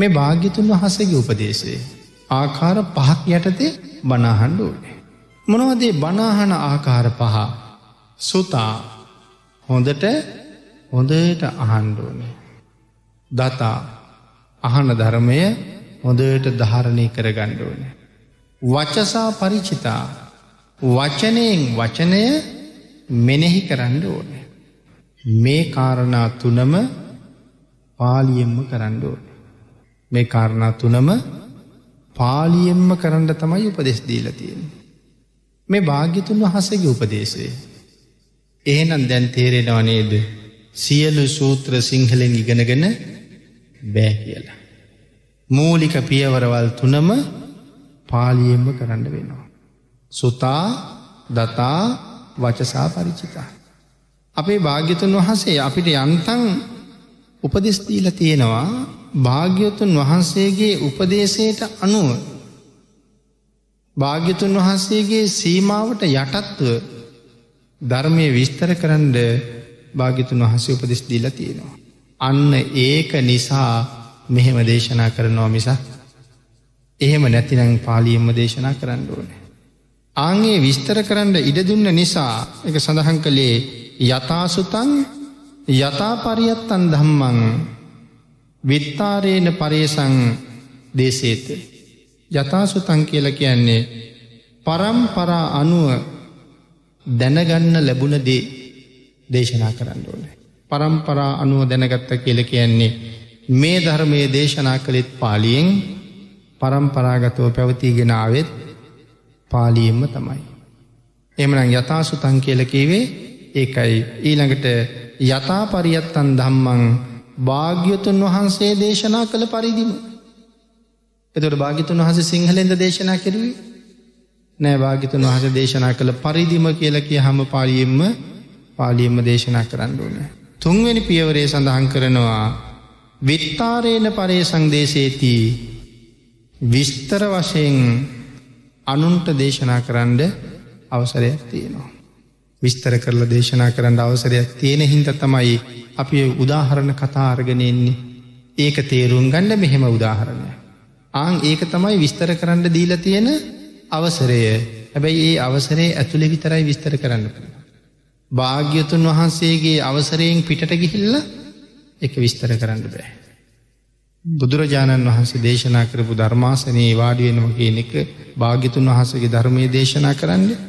මේ භාග්‍යතුන් වහසගේ උපදේශය. ආකාර පහක් යටතේ බනාහන්ඩ ඕනේ. මොනවදේ බනාහන ආකාර පහ සුතා හොඳට හොඳට අහන්ඩෝනේ. දතා අහන ධර්මය හොඳට ධාරණය කරගණ්ඩෝන. වචසා පරිචිතා වචනයෙන් වචනය මෙනෙහි කරන්න ඕන. මේ කාරණා තුනම පාලියෙන්ම කරන්න ඕන. මේ කාරණා තුනම පාලියෙන්ම කරන්න තමයි උපදෙස් දීලා තියෙන. මේ භාග්‍යතුන් වහසගේ උපදේශය. එහෙනම් දැන් තේරෙනව නේද? සියලු සූත්‍ර සිංහලෙන් ඉගෙනගෙන බෑ කියලා. මූලික පියවරවල් තුනම පාලියෙන්ම කරන්න වෙනවා. සුතා දතා වචසා පරිචිතා. අපේ භාග්‍යතුන් වහසේ අපිට යන්තන් උපදෙස් දීලා තියෙනවා භාග්‍යවතුන් වහන්සේගේ උපදේශයට අනුව භාග්‍යතුන් වහන්සේගේ සීමාවට යටත්ව ධර්මය විස්තර කරන්න භාගිතුන් වහන්සේ උපදෙස් දීලා තියෙනවා. අන්න ඒක නිසා මෙහෙම දේශනා කරනවා මිස එහෙම නැතිනම් පාලියෙන්ම දේශනා කරන්න ඕනේ. ආන්ගේ විස්තර කරන්න ඉඩ දුන්න නිසා එක සඳහන් කළේ යථාසුතං යථාපරියත්තන් ධම්මං විත්තාරේන පරේසං දේශේත යථාසුතං කියලා කියන්නේ පරම්පරා අනුව දැනගන්න ලැබුණ දේ දේශනා කරන්න ඕනේ. පරම්පරා අනුව දැනගත්ත කියලා කියන්නේ මේ ධර්මයේ දේශනා කළෙත් පාලියෙන් පරම්පරාගතව පැවතීගෙන ආවෙත් පාලියෙන්ම තමයි. එහෙමනම් යථාසුතං කියලා කිව්වේ ඒකයි. ඊළඟට යථා පරියත්තන් ධම්මං භාග්‍යතුන් වහන්සේ දේශනා කළ පරිදිම. එතොට භාගිතුන් වහස සිංහලෙන්ද දේශනා කිරුවී නෑ භාගිතුන් වහස දේශනා කළ පරිදිම කියල කිය හම පාලියෙන්ම පාලියෙන්ම දේශනා කරන්න ඕන. තුන්වැනි පියවරේ සඳහන් කරනවා විත්තාරේන පරේ සංදේශේතිී විස්තර වශයෙන් අනුන්ට දේශනා කරන්න අවසරයක් තියෙනවා. විස්තර කරලා දේශනා කරන්න අවසරයක් තියෙන හින්ද තමයි අපි උදාහරණ කතාර්ගෙනෙන්නේ ඒක තේරුම් ගණ්ඩ මෙහෙම උදාහරණය. ආං ඒක තමයි විස්තර කරන්න දීල තියෙන අවසරය හැබැයි ඒ අවසරේ ඇතුළෙ විතරයි විස්තර කරන්න කළ. භාග්‍යතුන් වහන්සේගේ අවසරයෙන් පිටට ගිහිල්ල එක විස්තර කරන්න බෑ. බුදුරජාණන් වහන්සේ දේශනා කරපු ධර්මාසනයේ වාඩිුවෙනම කියන එක භාගිතුන් වහසගේ ධර්මය දේශනා කරන්නේ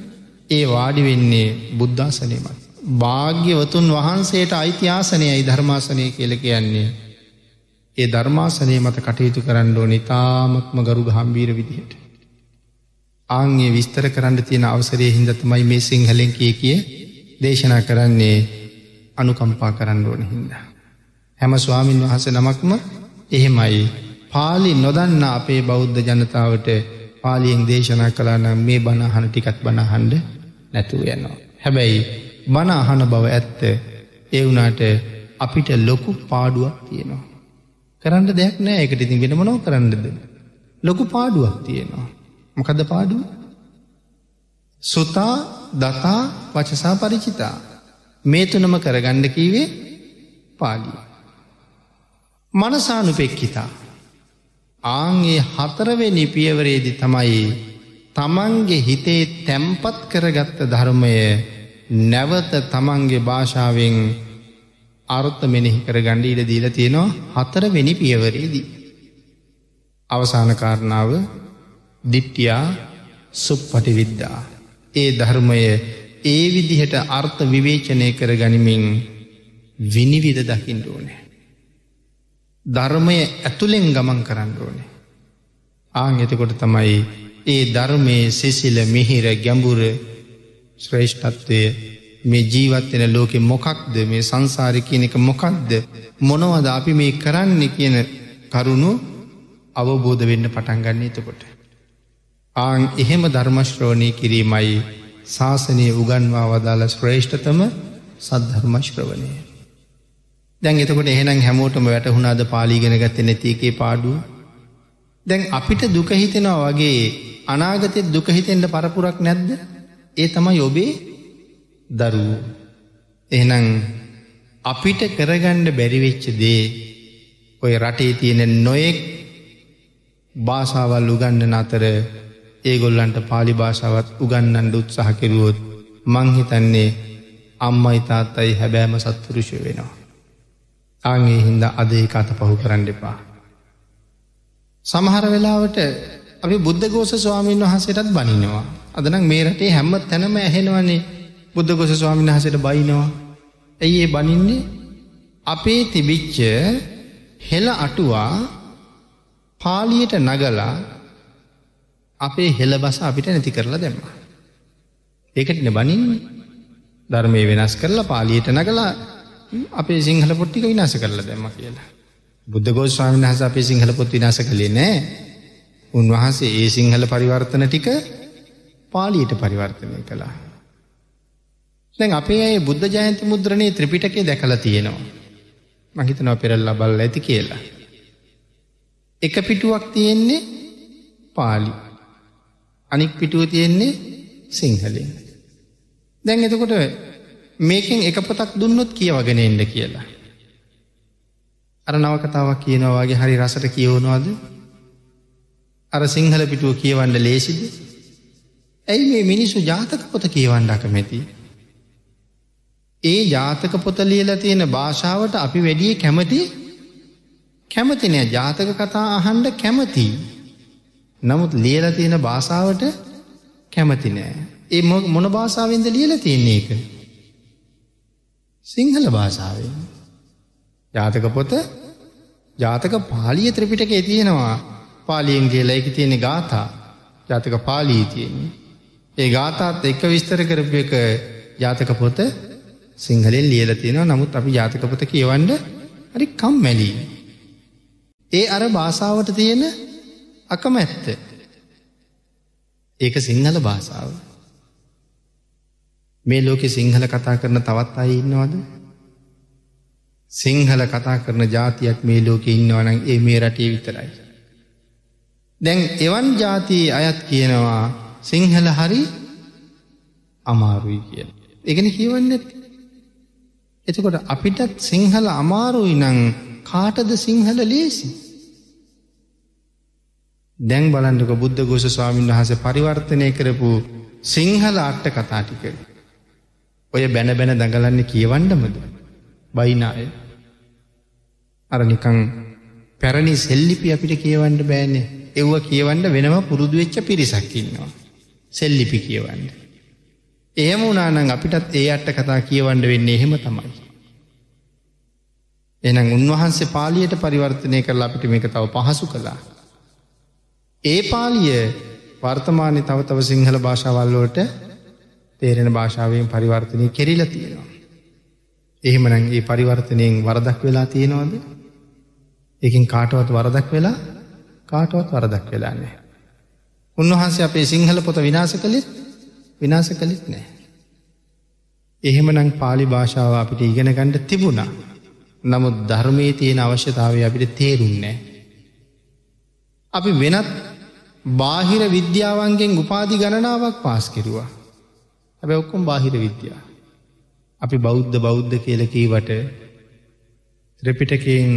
ඒ වාඩි වෙන්නේ බුද්ධාසනයමත්. භාග්‍යවතුන් වහන්සේට අයිති්‍යාසනයයි ධර්මාසනය කියල කියන්නේ. ඒ ධර්මාසනය මත කටයුතු කරන්න ඕන ඉතාමත්ම ගරු ගහම්බීර විදිහට. ආංගේ විස්තර කරන්න තියෙන අවසරය හින්දතමයි මේ සිංහලෙන් කිය කිය දේශනා කරන්නේ අනුකම්පා කරන්න ඕන හින්දා. හැම ස්වාමීන් වහස නමක්ම එහෙමයි. පාලි නොදන්න අපේ බෞද්ධ ජනතාවට පාලියෙන් දේශනා කලානම් මේ බණහන ටිකත් බණහන්ඩ නැතුව යනවා. හැබැයි බණ අහන බව ඇත්ත ඒ වුණාට අපිට ලොකු පාඩුවක් තියෙනවා. කරන්න දෙයක් නෑ එකට ඉතින් වෙන මොනව කරන්නද? ලොකු පාඩුවක් තියෙනවා. මොකද පාඩුව? සුතා දතා වචසා පරිචිතා මේ තුනම කරගන්න කීවේ පාලිය. මනසානුපෙක්කිතා ආන්ගේ හතරවෙනි පියවරේදි තමයි තමන්ගේ හිතේ තැම්පත් කරගත්ත ධර්මය නැවත තමන්ගේ භාෂාවෙන් අර්ථ මෙනෙහි කර ගණ්ඩ ඉඩ දීල තියෙනවා හතරවෙනි පියවරේදී. අවසාන කාරණාව දිට්ටියා සුප්පටි විද්දා. ඒ ධර්මය ඒ විදිහට අර්ථ විවේචනය කර ගනිමින් විනිවිද දකිින්ට ඕනෑ. ධර්මය ඇතුළෙන් ගමන් කරන්න ඕනේ. ආං එතකොට තමයි ඒ ධර්මයේ සෙසිල මෙහිර ගැඹුර ශ්‍රේෂ්ඨත්වය මේ ජීවත්වෙන ලෝකෙ මොකක්ද මේ සංසාර කියන එක මොකක්ද මොනවද අපි මේ කරන්න කියන කරුණු අවබෝධ වෙන්න පටන්ගන්න එතකොට. ආං එහෙම ධර්මශ්‍රෝණය කිරීමයි ශාසනය උගන්වා වදාළ ශ්‍රේෂ්ඨතම සද්ධර්මශ්‍රවණය. දැන් එතකොට එහෙනම් හැමෝටම වැටහුණාද පාලිගෙනගත්ත නැතිකේ පාඩුව දැන් අපිට දුක හිතෙනවා වගේ අනාගතේ දුක හිතෙන්න පරපුරක් නැද්ද? ඒ තමයි ඔබේ දරුවෝ. එහෙනම් අපිට කරගන්න බැරි වෙච්ච දේ ඔය රටේ තියෙන නොයෙක් භාෂාවල් උගන්වන අතර ඒගොල්ලන්ට පාලි භාෂාවත් උගන්වන්න උත්සාහ කෙරුවොත් මං හිතන්නේ අම්මයි තාත්තයි හැබෑම සත්පුරුෂ වෙනවා. ආන්ගේ හින්දා අද ඒක අතපහු කරන්න එපා. සමහර වෙලාවට අපි බුද්ධඝෝෂ ස්වාමීන් වහන්සේටත් බනිනවා. අද නම් මේ රටේ හැම තැනම ඇහෙනවනේ බුද්ධඝෝෂ ස්වාමීන් වහන්සේට බනිනවා. ඇයි ඒ බනින්නේ? අපේ තිබිච්ච හෙළ අටුවා පාලියට නගලා අපේ හෙළ බස අපිට නැති කරලා දැම්මා. ඒකට නෙබනින්නේ. ධර්මයේ වෙනස් කරලා පාලියට නගලා අපේ සිංහල පොට්ටික විනාශ කරලා දැම්මා කියලා. බුද්ධගෝ ස්වාමීන් වහන්සේ අපේ සිංහල පොත් විනාශ කළේ නෑ. උන්වහන්සේ ඒ සිංහල පරිවර්තන ටික පාලියට පරිවර්තනය කළා. දැන් අපේ අය බුද්ධ ජයන්ති මුද්‍රණයේ ත්‍රිපිටකේ දැකලා තියෙනවා. මං හිතනවා පෙරලා බලලා ඇති කියලා. එක පිටුවක් තියෙන්නේ පාලි. අනික් පිටුව තියෙන්නේ සිංහලෙන්. දැන් එතකොට මේකෙන් එක පොතක් දුන්නොත් කියවගෙන එන්න කියලා. අර නවකතාවක් කියනවාගේ හරි රසට කියවනවාද අර සිංහල පිටුව කියවන්ඩ ලේසිද ඇයි මේ මිනිස්සු ජාතක පොත කියවන්ඩ කමැති ඒ ජාතක පොත ලියල තියෙන භාෂාවට අපි වැඩිය කැමති කැමතිනය ජාතක කතා අහන්ඩ කැමති නමුත් ලියල තියෙන භාෂාවට කැමති නෑ ඒ මොන භාෂාවෙන්ද ලියල තියන්නේ එක සිංහල භාෂාවෙන් ජාතක පොත ජාතක පාලිය ත්‍රපිටකේ තියෙනවා පාලියෙන් කියලා එක තියෙන ගාථා ජාතක පාලී තියෙන්නේ. ඒ ගාථාත් එක්ක විස්තර කරපු එක ජාතක පොත සිංහලෙන් ලියලා තියෙනවා. නමුත් අපි ජාතක පොත කියවන්න හරි කම්මැලි. ඒ අර භාෂාවට තියෙන අකමැත්ත. ඒක සිංහල භාෂාව. මේ ලෝකේ සිංහල කතා කරන තවත් අය ඉන්නවද? සිංහල කතා කරන ජාතියක් මේ ලෝකෙ ඉන්නවනං ඒ මේ රටේ විතරයි. දැන් එවන් ජාතියේ අයත් කියනවා සිංහල හරි අමාරුයි කිය. එකන කියවන්න ඇති. එතකොට අපිටත් සිංහල අමාරුයි නං කාටද සිංහල ලේසි. දැන් බලන්ටක බුද්ධ ගෝෂ ස්වාමීන් වහස පරිවර්තනය කරපු සිංහල අට්ට කතාටික. ඔය බැන බැන දඟලන්න කියවන්නමද. බයිනාය. අර නිකං පැරණි සෙල්ලිපි අපිට කියවන්න බෑන්නේ එව්ව කියවන්න වෙනම පුරුදුවෙච්ච පිරිසක්කින්නවා. සෙල්ලිපි කියවන්න. එහෙම උනානං අපිටත් ඒ අට්ට කතා කියවන්න වෙන්නේ එහෙම තමයි. එනම් උන්වහන්සේ පාලියට පරිවර්තනය කරලා අපිට මේක තව පහසු කළා. ඒ පාලිය වර්තමානය තව තව සිංහල භාෂාවල්ලෝට තේරෙන භාෂාවෙන් පරිවර්තනය කෙරිලා තියෙනවා. එහෙමනං ඒ පරිවර්තනයෙන් වරදක් වෙලා තියෙනවාද එකින් කාටවත් වරදක් වෙලා කාටවත් වරදක් වෙලා නෑ. උන්වහන්සේ අපේ සිංහල පොත විනාස කළිත් විනාස කළිත් නෑ. එහෙමනං පාලි භාෂාව අපිට ඉගෙනගණ්ඩ තිබුණා. නමුත් ධර්මයේ තියෙන අවශ්‍යතාවය අපිට තේරුන්නේ. අපි වෙනත් බාහිර විද්‍යාවන්ගෙන් උපාදි ගණනාවක් පාස් කෙරුවා. හැබැ ඔක්කොම් බාහිර විද්‍යා. අපි බෞද්ධ බෞද්ධ කියලකීවට ත්‍රිපිටකයෙන්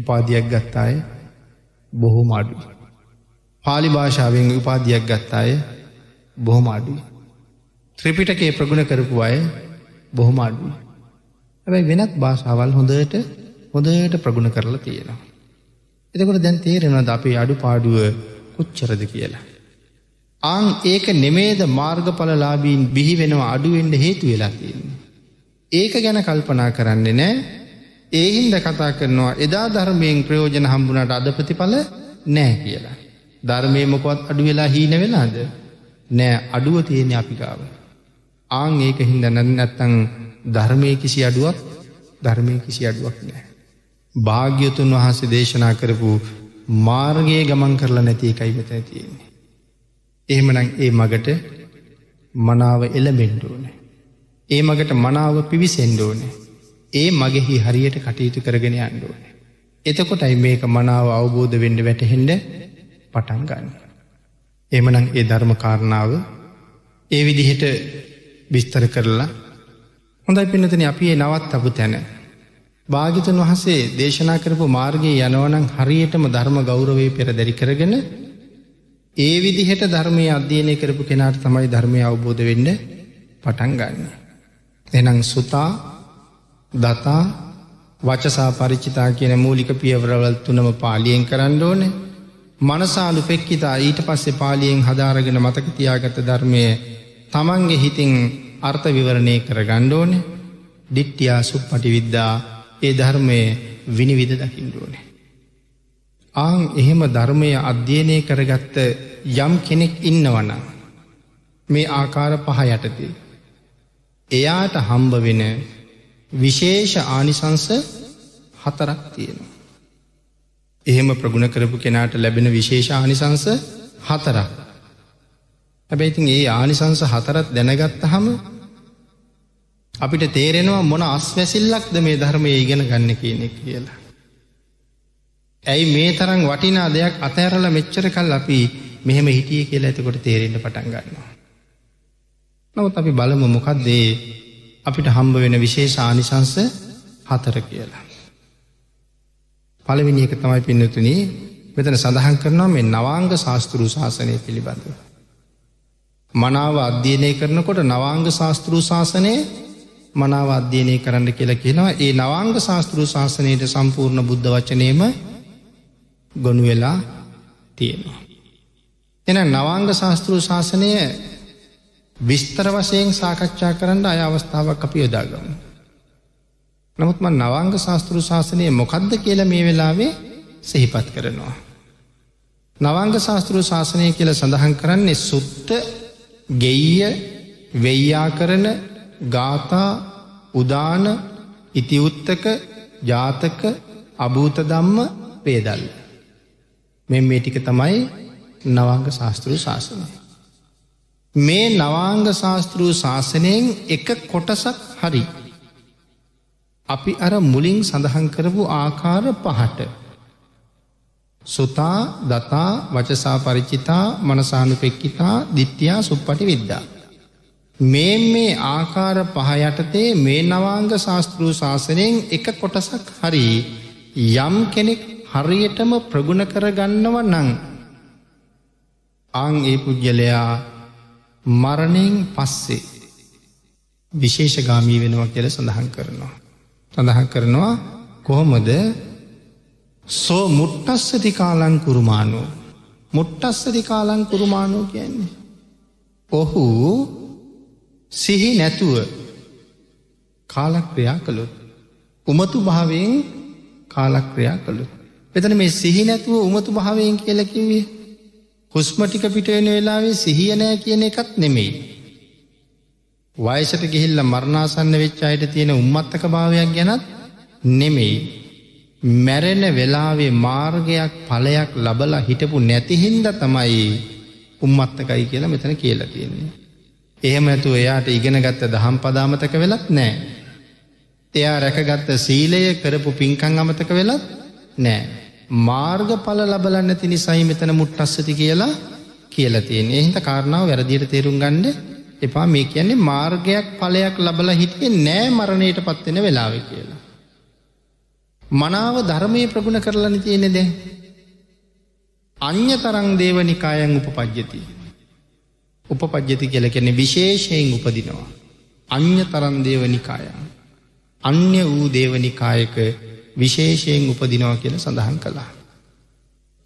උපාධියක් ගත්ත අය බොහොම අඩුයි. පාලි භාෂාවෙන් උපාධියක් ගත්ත අය බොහොම අඩුයි. ත්‍රිපිටකේ ප්‍රගුණ කරපු අය බොහොම අඩුයි. හැබැයි වෙනත් භාෂාවල් හොඳට හොඳට ප්‍රගුණ කරලා තියෙනවා. එතකොට දැන් තේරෙනවද අපේ අඩුපාඩුව කොච්චරද කියලා. ආන් ඒක නෙමේද මාර්ගඵලලාභීන් බිහි වෙනවා අඩුවෙන්න හේතු වෙලා තියෙන්නේ. ඒක ගැන කල්පනා කරන්නේ නැහැ ඒ හින්ද කතා කරනවා එදා ධර්මයෙන් ප්‍රයෝජන හම්බුනට අද ප්‍රතිඵල නෑ කියලා. ධර්මය මොකොත් අඩු වෙලා හීන වෙලාද නෑ අඩුව තියෙන අපිකාව. ආං ඒක හින්ද නැන්නැත්තං ධර්මය කිසි අඩුවක් ධර්මය කිසි අඩුවක් නෑ. භාග්‍යතුන් වහන්සේ දේශනා කරපු මාර්ගයේ ගමන් කරලා නැති එකයි මෙතන තියෙන්නේ. එහෙමනම් ඒ මගට මනාව එළඹෙන්න ඕනේ. ඒ මගට මනාව පිවිසෙන්න ඕනේ. ඒ මගෙහි හරියට කටයුතු කරගෙන අන්ඩුවන. එතකොටයි මේක මනාව අවබෝධ වෙන්ඩ වැටහෙන්ඩ පටන් ගන්න. එමනං ඒ ධර්මකාරණාව ඒ විදිහට විස්තර කරලා හොඳයි පිනතන අපේ නවත් අපපු තැන. භාගිතන් වහසේ දේශනා කරපු මාර්ගයේ යනවනං හරියටම ධර්ම ගෞරවේ පෙරදැරි කරගෙන ඒ විදිහට ධර්මය අධ්‍යයනය කරපු කෙනාට තමයි ධර්මය අවබෝධ වෙන්න පටන් ගන්න. එනං සුතා දතා වචසා පරිචිතා කියන මූලික පියවරවල් තුනම පාලියෙන් කරන්න ඕනේ මනසාලු පෙක්කිතා ඊට පස්සේ පාලියෙන් හදාරගෙන මතකතියාගත ධර්මය තමන්ගේ හිතින් අර්ථ විවරණය කර ගණ්ඩෝන ඩිට්ටියා සුප් පටිවිද්දා ඒ ධර්මය විනිවිධ දකිින්ඩෝනේ. ආං එහෙම ධර්මය අධ්‍යයනය කරගත්ත යම් කෙනෙක් ඉන්නවන මේ ආකාර පහ යටති. එයාට හම්බ වෙන විශේෂ ආනිසංස හතරක් තියෙනවා. එහෙම ප්‍රගුණ කරපු කෙනාට ලැබෙන විශේෂ ආනිසංස හතරක්. හැබැයිතින් ඒ ආනිසංස හතරත් දැනගත්ත හම අපිට තේරෙනවා මොන අස්වැසිල්ලක්ද මේ ධර්මය ඉගෙන ගන්න කියනෙ කියලා. ඇයි මේ තරම් වටිනා දෙයක් අතඇරල මෙච්චර කල් අපි මෙහෙම හිටිය කියලා ඇතකොට තේරෙන්ට පටන් ගන්නවා. නවත් අපි බලමු මොකක්දේ අපිට හම්බ වෙන විශේෂානිසංස හතර කියලා. පළවිනි එක තමයි පින්නතුනී මෙතන සඳහන් කරනවා මේ නවාංග ශාස්තෘ ශාසනය පිළිබඳ. මනාව අධ්‍යයනය කරනකොට නවාංග ශාස්තෘ ශාසනය මනාව අධ්‍යයනය කරන්න කියලා කියනවා ඒ නවාංග ශාස්තෘ ශාසනයට සම්පූර්ණ බුද්ධ වචනයම ගොනු වෙලා තියෙනවා. එන නවාංග ශාස්තෘ ශාසනය විස්තර වශයෙන් සාකච්ඡා කරන්න අය අවස්ථාවක් අපි යොදාගමු. නමුත්ම නවංග ශාස්තෘ ශාසනය මොකක්ද කියල මේ වෙලාවේ සෙහිපත් කරනවා. නවංග ශාස්තෘ ශාසනය කියල සඳහන් කරන්නේ සුත්ත ගෙයිය වෙයියා කරන ගාථා උදාන ඉතිවුත්තක ජාතක අභූත දම්ම පේදල්ල. මෙ මේ ටික තමයි නවංග ශාස්තෘ ශාසනය. මේ නවාංග ශාස්තෘූ ශාසනයෙන් එක කොටසක් හරි. අපි අර මුලින් සඳහන් කරපු ආකාර පහට. සුතා දතා වචසා පරිචිතා මනසානුපෙක්කිතා දිත්‍යයා සුප්පටි විද්දා. මේ මේ ආකාර පහ යටතේ මේ නවාංග ශාස්තෘූ ශාසනයෙන් එක කොටසක් හරි යම් කෙනෙක් හරියටම ප්‍රගුණ කරගන්නව නං. අං ඒ පුද්ගලයා මරණයෙන් පස්සේ විශේෂගාමී වෙනවා කියල සඳහන් කරනවා. සඳහන් කරනවා කොහොමද සෝ මුට්ටස්සතිකාලං කුරුමානුව මුට්ටස්සතිකාලං කුරුමානුව කියන්නේ. ඔහු සිහි නැතුව කාලක්‍රියා කළොත් උමතු භාවයෙන් කාලක්‍රියා කළොත්. එතන මේ සිහි නැතුව උමතු භාවයෙන් කියලකිවේ හුස්මටික පිටවෙන වෙලාවේ සිහිය නෑ කියන එකත් නෙමෙයි. වයසට ගිහිල්ල මරණාසන්න වෙච්ච අයට තියෙන උම්මත්තක භාවයක් ගැනත් නෙමෙයි. මැරෙන වෙලාවේ මාර්ගයක් ඵලයක් ලබලා හිටපු නැතිහින්ද තමයි උම්මත්තකයි කියලා මෙතන කියලා තියෙන්නේ. එහෙම ඇතුව එයාට ඉගෙනගත්ත දහම් පදාමතක වෙලත් නෑ. එයා රැකගත්ත සීලය කරපු පින්කං අමතක වෙලත් නෑ. මාර්ගඵල ලබල නැති නිසයි මෙතන මුට්ටස්සති කියලා කියලා තියෙන එහිත කාරණාව වැරදියට තේරුම් ගණ්ඩ එපා මේ කියන්නේ මාර්ගයක් ඵලයක් ලබල හිටිය නෑ මරණයට පත්වෙන වෙලාව කියලා. මනාව ධර්මය ප්‍රගුණ කරලන තියෙනෙද. අන්‍ය තරං දේව නිකායන් උපපද්ජති. උපපද්ජති කියල කෙනෙ විශේෂයෙන් උපදිනවා. අන්‍ය තරන් දේව නිකායන්. අන්‍ය වූ දේව නිකායක විශේෂයෙන් උපදිනවා කියල සඳහන් කළා.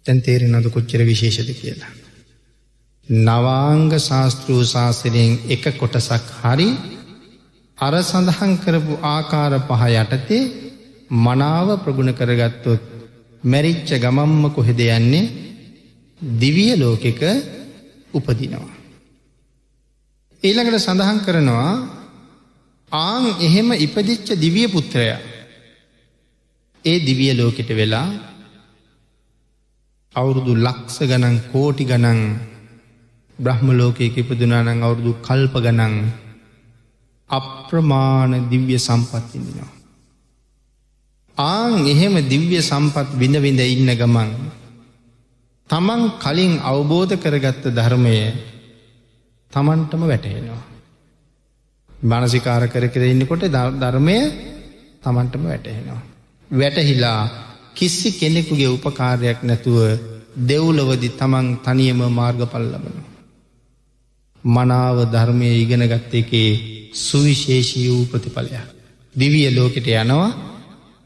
තැන් තේරෙනද කොච්චර විශේෂද කියලා. නවාංග ශාස්තෘූ ශාසනයෙන් එක කොටසක් හරි අර සඳහන් කරපු ආකාර පහ යටතේ මනාව ප්‍රගුණ කරගත්තොත් මැරිච්ච ගමම්ම කොහෙද යන්නේ දිවිය ලෝකෙක උපදිනවා. ඊළඟට සඳහන් කරනවා ආං එහෙම ඉපදිච්ච දිවිය පුත්‍රයා ඒ දිවිය ලෝකෙට වෙලා අවුරුදු ලක්ස ගනන් කෝටි ගනන් බ්‍රහ්ම ලෝකයක ඉපදුනානං අවුරුදු කල්ප ගනන් අප්‍රමාණ දිව්‍ය සම්පත්තිඳිනවා. ආං එහෙම දිව්‍ය සම්පත් විඳවිඳ ඉන්න ගමන්. තමන් කලින් අවබෝධ කරගත්ත ධර්මය තමන්ටම වැටහෙනවා. මනසිකාර කර කර ඉන්නකොට ධර්මය තමන්ටම වැටහෙනවා. වැටහිලා කිසි කෙනෙකුගේ උපකාරයක් නැතුව දෙව්ලවදි තමන් තනියම මාර්ගඵල් ලබන. මනාව ධර්මය ඉගෙනගත්ත එකේ සුවිශේෂී වූ ප්‍රතිඵලයක්. දිවිය ලෝකෙට යනවා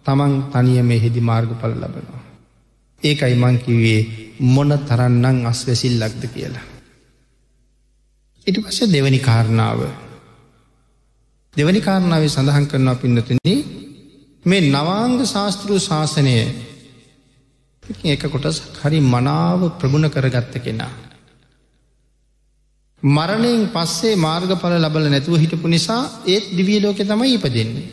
තමන් තනියම හෙදි මාර්ගඵල ලබනවා. ඒකයි මංකිවේ මොන තරන්නං අස්වැසිල් ලක්ද කියලා. ඉට පස්ස දෙවැනි කාරණාව. දෙවැනි කාරණාව සඳහන් කරනවා පින්නතින්නේ මේ නවාංග ශාස්තෘ ශාසනය එක කොටස් හරි මනාව ප්‍රගුණ කරගත්ත කෙනා. මරණයෙන් පස්සේ මාර්ගඵල ලබල නැතුව හිටපු නිසා ඒත් දිවිය ලෝකෙ තමයි ඉපදෙන්නේ.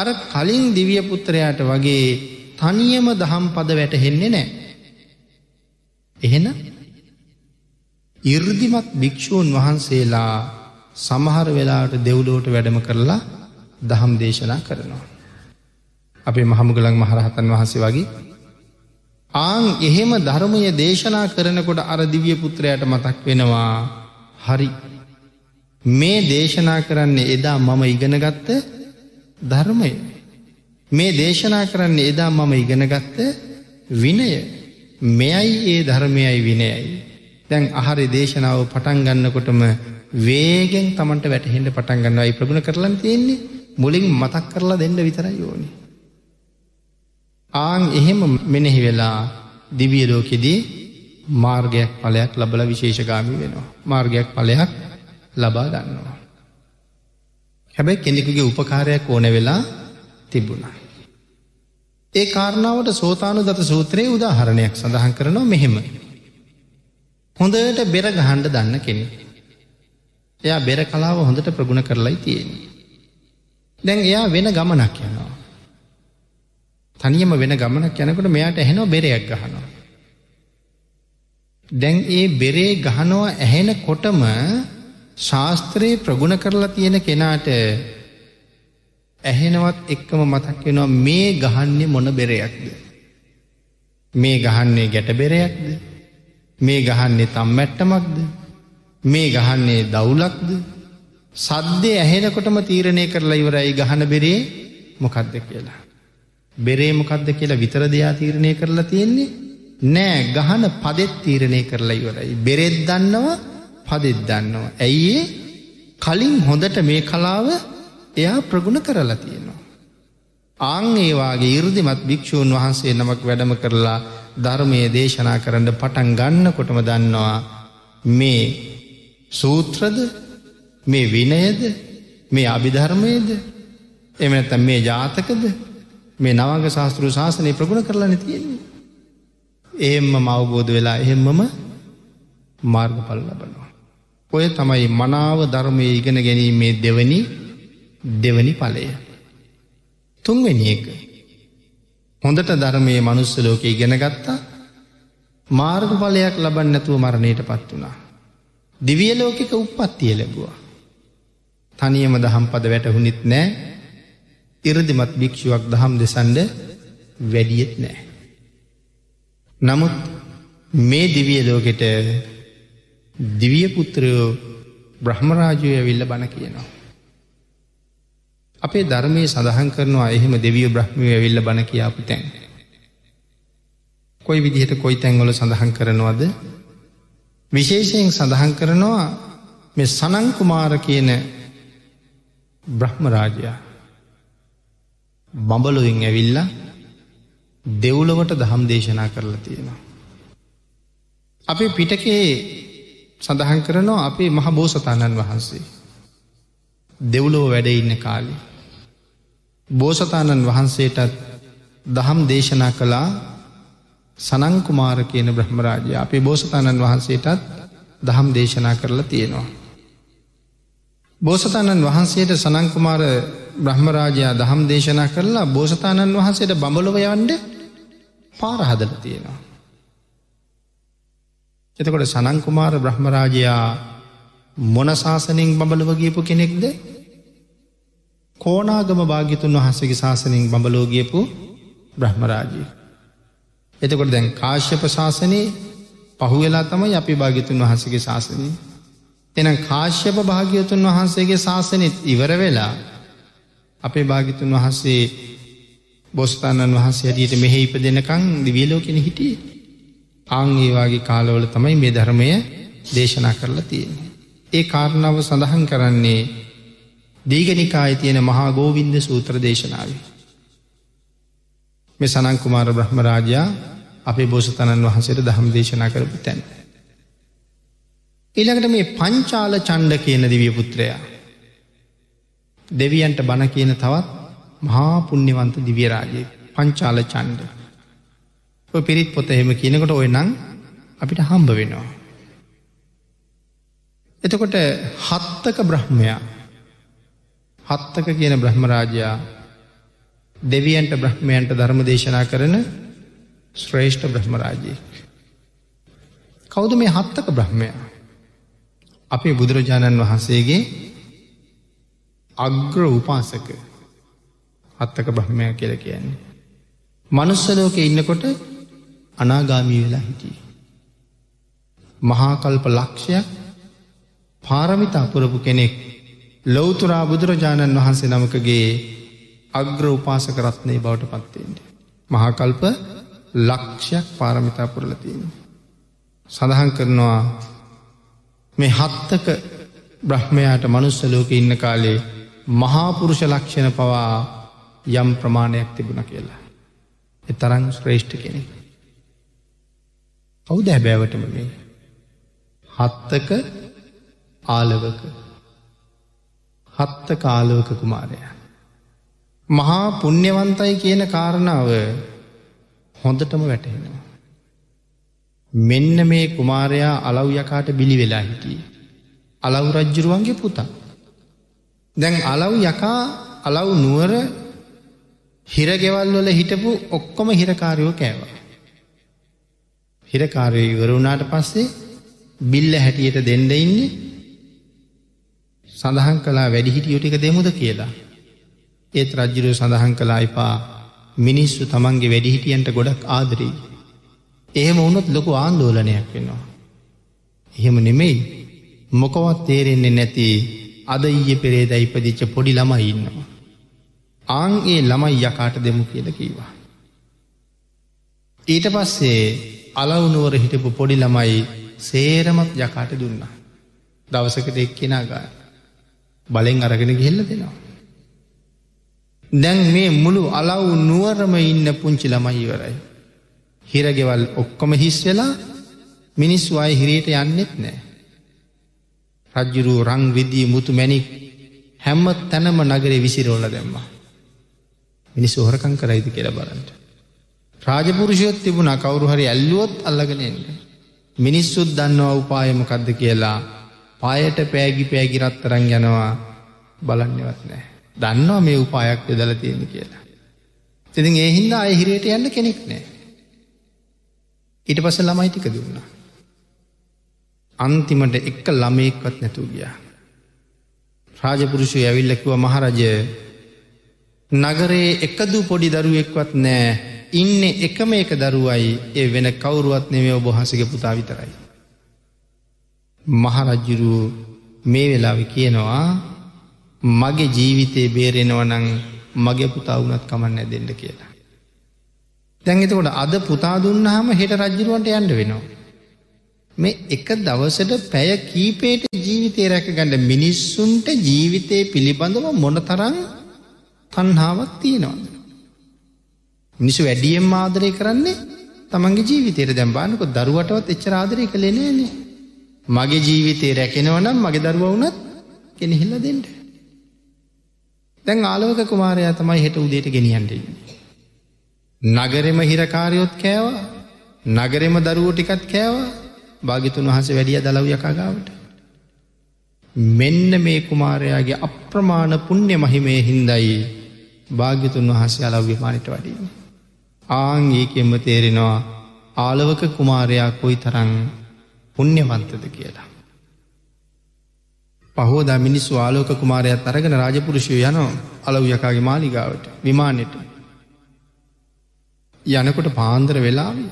අර කලින් දිවියපුත්තරයාට වගේ තනියම දහම් පද වැටහෙන්නේ නෑ. එහෙන ඉර්දිමත් භික්‍ෂූන් වහන්සේලා සමහර වෙලාට දෙව්ලෝට වැඩම කරලා දහම් දේශනා කරනවා. අපේ මහමුගලන් මහරහතන් වහන්සේ වගේ ආං එහෙම ධර්මය දේශනා කරනකොට අරදිවිය පුත්‍රයට මතක් වෙනවා හරි මේ දේශනා කරන්නේ එදා මම ඉගෙනගත්ත ධර්මය මේ දේශනා කරන්නේ එදා මම ඉගෙනගත්ත විනය මෙයයි ඒ ධර්මයයි විනයයි දැන් අහරි දේශනාව පටන් ගන්නකොටම වේගෙන් තමන්ට වැටහෙන්ට පටන් ගන්නවා අයි ප්‍රගුණ කරලා තියෙන්නේ මුලින් මතක් කරලා දෙන්න විතරයි ඕනි. ආං එහෙම මෙනෙහි වෙලා දිවිය ලෝකෙදී මාර්ගයක් පලයක් ලබල විශේෂගාමී වෙනවා. මාර්ගයක් පලයක් ලබා ගන්නවා. හැබැයි කෙනෙකුගේ උපකාරයක් ඕන වෙලා තිබුණා. ඒ කාරණාවට සෝතානු දත සූත්‍රයේ උදාහරණයක් සඳහන් කරනවා මෙහෙම. හොඳට බෙර ගහන්ඩ දන්න කෙනෙ. එයා බෙර කලාව හොඳට ප්‍රගුණ කරලායි තියෙන්නේ. දැන් එයා වෙන ගමනක් යනවා. තනියම වෙන ගමනක් යනකොට මෙයාට ඇහෙනෝ බෙරයක් ගහනවා. දැන් ඒ බෙරේ ගහනවා ඇහෙන කොටම ශාස්ත්‍රයේ ප්‍රගුණ කරලා තියෙන කෙනාට ඇහෙනවත් එක්කම මතක් වෙනවා මේ ගහන්නේ මොන බෙරයක්ද. මේ ගහන්නේ ගැටබෙරයක්ද. මේ ගහන්නේ තම්මැට්ටමක්ද. මේ ගහන්නේ දවුලක්ද සද්දේ ඇහෙනකොටම තීරණය කරලා ඉවරයි ගහන බෙරේ මොකක්ද කියලා. බෙරේ මොකක්ද කියලා විතර දෙයා තීරණය කරලා තියෙන්නේ නෑ ගහන පදෙත් තීරණය කරලා ඉවරයි. බෙරෙත් දන්නවා පදෙත් දන්නවා. ඇයිඒ කලින් හොඳට මේ කලාව එයා ප්‍රගුණ කරලා තියෙනවා. ආං ඒවාගේ ඉරදිමත් භික්‍ෂූන් වහන්සේ නමක් වැඩම කරලා ධර්මය දේශනා කරන්න පටන් ගන්න කොටම දන්නවා මේ සූත්‍රද මේ විනයද මේ අභිධර්මයද එමනැත මේ ජාතකද මේ නවග ශාස්තෘ ශාසනය ප්‍රගුණ කරලන තියෙන්නේ. ඒම මවබෝධ වෙලා එහෙම්මම මාර්ග පල් ලබනවා. ඔය තමයි මනාව ධර්මය ඉගෙන ගැනීමේ දෙවනි දෙවනි පලය. තුන්වෙනි එක. හොඳට ධර්මය මනුස්ස ලෝක ඉගෙන ගත්තා මාර්ග පලයක් ලබන්න නැතුව මරණයට පත් වුණා. දිවියලෝකක උපත්තිය ලැබවා. තනියම දහම් පද වැටහුනිත් නෑ ඉරදිමත් භික්‍ෂුවක් දහම් දෙසන්ඩ වැඩියත් නෑ. නමුත් මේ දිවිය ලෝකෙට දිවියපුත්‍රයෝ බ්‍රහ්මරාජය ඇවිල්ල බණ කියනවා. අපේ ධර්මය සඳහන් කරනවා එහෙම දෙවිය බ්‍රහ්මිය ඇවිල්ල බණ කියාපු තැන්. කොයි විදිහට කොයි තැන්වල සඳහන් කරනවද විශේෂයෙන් සඳහන් කරනවා මේ සනංකුමාර කියන බ්‍රහ්ම රාජයා බඹලොයින් ඇවිල්ල දෙව්ලොවට දහම් දේශනා කරලා තියෙනවා. අපේ පිටකේ සඳහන් කරනවා අපේ මහ බෝසතාණන් වහන්සේ. දෙව්ලොව වැඩ ඉන්න කාලි. බෝසතාණන් වහන්සේටත් දහම් දේශනා කළා සනංකුමාර කියන බ්‍රහ්මරාජය අපේ බෝසතාණන් වහන්සේටත් දහම් දේශනා කරලා තියෙනවා. බෝසතාණන් වහන්සේට සනංකුමාර බ්‍රහ්මරාජයා දහම් දේශනා කරලා බෝසතාණන් වහන්සේට බඹලොව යන්ඩ පාරහදල තියෙනවා. එතකොට සනංකුමාර බ්‍රහ්මරාජයා මොනශාසනයෙන් බඹලව ගියපු කෙනෙක්ද කෝනාගම භාගිතුන් වහන්සගේ ශාසනයෙන් බඹලෝගියපු බ්‍රහ්මරාජී. එතකොට දැන් කාශ්‍යප ශාසනයේ පහුවෙලා තමයි අපි භාගිතුන් වහසගේ ශාසනී එනම් කාශ්‍යප භාග්‍යවතුන් වහන්සේගේ ශාසනත් ඉවර වෙලා අපේ භාගිතුන් වහන්සේ බොස්තන්නන් වහන්සේ ඇදීට මෙහෙ ඉප දෙනකං දිවියලෝකෙන හිටිය ආංඒවාගේ කාලවල තමයි මේ ධර්මය දේශනා කරලා තියෙන. ඒ කාරණාව සඳහන් කරන්නේ දීගනිකායි තියෙන මහා ගෝවින්ද සූත්‍ර දේශනාව. මේ සනංකුමාර බ්‍රහ්ම රාජා අපේ බෝසතණන් වහන්සේට දහම් දේශනා කරපු තැන්ට. එළඟට මේ පංචාල චණ්ඩ කියන දිවිය පුත්‍රයා. දෙවියන්ට බණ කියන තවත් මහාපුුණ්‍යවන්ත දිවියරාජයේ පංචාල චණ්ඩ. ඔය පිරිත් පොත එහෙම කියනකොට ඔය නං අපිට හම්බ වෙනවා. එතකොට හත්තක බ්‍රහ්මයා හත්තක කියන බ්‍රහ්මරාජයා දෙවියන්ට බ්‍රහ්මයන්ට ධර්ම දේශනා කරන ශ්‍රේෂ්ඨ බ්‍රහ්මරාජයෙක්. කෞුද මේ හත්තක බ්‍රහ්මයා අපේ බුදුරජාණන් වහන්සේගේ අග්‍ර උපාසක හත්තක බ්‍රහ්මය කියල කියන්නේ. මනුස්සලෝක ඉන්නකොට අනාගාමී වෙලා හිටිය. මහාකල්ප ලක්ෂයක් පාරමිතා පුරපු කෙනෙක් ලොවතුරා බුදුරජාණන් වහන්සේ නමකගේ අග්‍ර උපාසක රත්නය බවට පත්තෙන්ට. මහාකල්ප ලක්ෂයක් පාරමිතා පුරලතින්. සඳහන් කරනවා මේ හත්තක බ්‍රහ්මයාට මනුස්සලෝක ඉන්න කාලේ මහාපුරුෂ ලක්ෂණ පවා යම් ප්‍රමාණයක් තිබුණ කියලා. එ තරං ශ්‍රේෂ්ඨ කෙනෙ. කවුද හැබෑවටම මේ. හත්තක ආලවක හත්ත කාලවක කුමාරය. මහා පුුණ්්‍යවන්තයි කියන කාරණාව හොඳටම වැටහෙනවා. මෙන්න මේ කුමාරයා අලව් යකාට බිලි වෙලා හිටිය. අලව් රජ්ජුරුවන්ගේ පුතා. දැන් අලව් යකා අලව් නුවර හිරගෙවල් වල හිටපු ඔක්කොම හිරකාරයෝ කෑවා. හිරකාරය ඉවරුණාට පස්සේ බිල්ල හැටියට දෙන්ඩ ඉන්නේ සඳහන් කලා වැඩිහිටියෝ ටික දෙමුද කියලා. ඒත් රජ්ජුරුව සඳහන් කලා එපා මිනිස්සු තමන්ගේ වැඩිහිටියන්ට ගොඩක් ආදරී. එහෙම වුණොත් ලොකු ආන්දෝලනයක් වෙනවා. එහෙම නෙමෙයි මොකවත් තේරෙන්නේ නැති අද ඊය පෙරේද ඉපදිච්ච පොඩි ළමයි ඉන්නවා. ආං ඒ ළමයි යකාට දෙමු කියල කීවා. ඊට පස්සේ අලවුනුවර හිටපු පොඩි ළමයි සේරමත් යකාට දුන්නා. දවසකට එක් කෙනා ගාන. බලෙන් අරගෙන ගිහිල්ල දෙනවා. දැන් මේ මුළු අලව් නුවරම ඉන්න පුංචි ළමයිවරයි. හිරගෙවල් ඔක්කොම හිස් වෙලා මිනිස්සු අය හිරයට යන්නෙත් නෑ. රජ්ජුරුව රං විදී මුතු මැනික් හැම්ම තැනම නගරේ විසිරෝල දැම්මා. මිනිස්සු හොරකං කරයිද කියල බලට. රාජපුරුෂයොත් තිබුණ කවරු හරි ඇල්ලුවොත් අල්ලගෙනෙන්ට. මිනිස්සුත් දන්නවා උපායමකක්ද කියලා පායට පෑගි පෑගිරත්තරං යනවා බලන්නවත් නෑ. දන්නවා මේ උපායක් යදල තියෙන කියලා. තිතින් ඒහින්ද අය හිරයට යන්න කෙනෙක් නෑ. ඉට පස ළමයිතික දුන්නා. අන්තිමට එක්ක ළමයෙක්වත් නැතුව ගියා. රාජපුරුෂු ඇවිල්ලැකිව මහරජය නගරේ එකදු පොඩි දරුවෙක්වත් නෑ ඉන්න එකම එක දරුවයි ඒ වෙන කවුරුවත් නෙවේ ඔබහන්සගේ පුතා විතරයි. මහරජ්ජුරුව මේ වෙලාව කියනවා මගේ ජීවිතේ බේරෙනවනං මගේ පුතා වුනත් කමන්න ඇදෙන්ට කියලා. දැන් එතකොට අද පුතා දුන්නාම හෙට රජ්ජුරුවන්ට යන්න වෙනවා. මේ එක දවසට පැය කීපේට ජීවිතය රැකගන්න මිනිස්සුන්ට ජීවිතය පිළිබඳව මොනතරං තන්හාාවක් තියෙනවාද. මිනිසු වැඩියම් ආදරය කරන්නේ තමන්ගේ ජීවිතයට දැම්බානකො දරුවටවත් එච්චරාදරය කළේ නෑනේ. මගේ ජීවිතය රැකෙනවනම් මගේ දරුව වුනත් කෙනෙහිල්ල දෙෙන්ට. දැන් ආලෝක කුමාරයා තමයි හෙට උදේට ගෙනියන්ටෙන්නේ. නගරෙම හිරකාරයොත් කෑවා නගරෙම දරුවෝ ටිකත් කෑවා භාගිතුන් වහස වැඩිය දලව් යකාගාවට. මෙන්න මේ කුමාරයාගේ අප්‍රමාණ පුුණ්‍ය මහිමේ හින්දයි භාග්‍යතුන් වහසේ අලව්‍යමානට වඩීම. ආංගේකෙම තේරෙනවා ආලවක කුමාරයා කොයි තරං පුුණ්‍යවන්තද කියලා. පහෝද මිනිස් වාලෝක කුමාරයක් තරගෙන රාජපුරුෂය යනෝ අලව් යකාගේ මාලිගාවට විමානෙට යනකොට පාන්දර වෙලාවි.